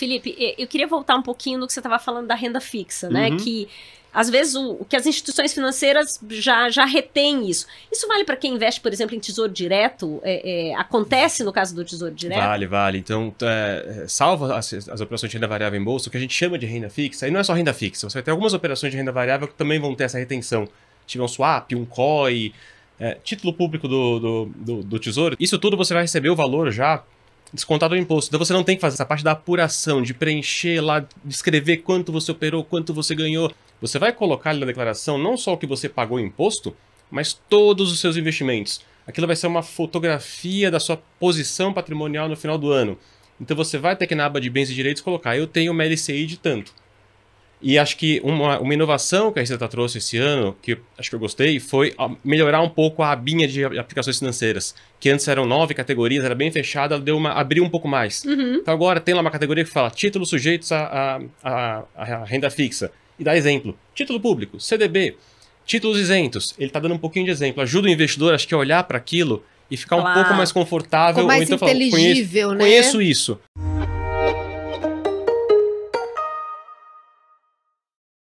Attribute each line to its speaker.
Speaker 1: Felipe, eu queria voltar um pouquinho no que você estava falando da renda fixa, né? Uhum. Que às vezes o, o, que as instituições financeiras já, já isso. Isso vale para quem investe, por exemplo, em tesouro direto? É, é, acontece no caso do tesouro direto? Vale,
Speaker 2: vale. Então, é, salvo as, as, operações de renda variável em bolsa, o que a gente chama de renda fixa, e não é só renda fixa, você vai ter algumas operações de renda variável que também vão ter essa retenção. Tiver um swap, um COI, é, título público do do, do, do tesouro. Isso tudo você vai receber o valor já descontado o imposto. Então você não tem que fazer essa parte da apuração, de preencher lá, de escrever quanto você operou, quanto você ganhou. Você vai colocar ali na declaração não só o que você pagou imposto, mas todos os seus investimentos. Aquilo vai ser uma fotografia da sua posição patrimonial no final do ano. Então você vai ter que na aba de bens e direitos colocar eu tenho uma LCI de tanto. E acho que uma, uma inovação que a Receita trouxe esse ano, que acho que eu gostei, foi ah, melhorar um pouco a abinha de aplicações financeiras. Que antes eram nove categorias, era bem fechada, deu uma, abriu um pouco mais. Uhum. Então agora tem lá uma categoria que fala títulos sujeitos à a, a, a, a, renda fixa. E dá exemplo: título público, CDB, títulos isentos. Ele está dando um pouquinho de exemplo. Ajuda o investidor, acho que, a olhar para aquilo e ficar um pouco mais confortável. Ficou mais então inteligível, conheço, né? Conheço isso.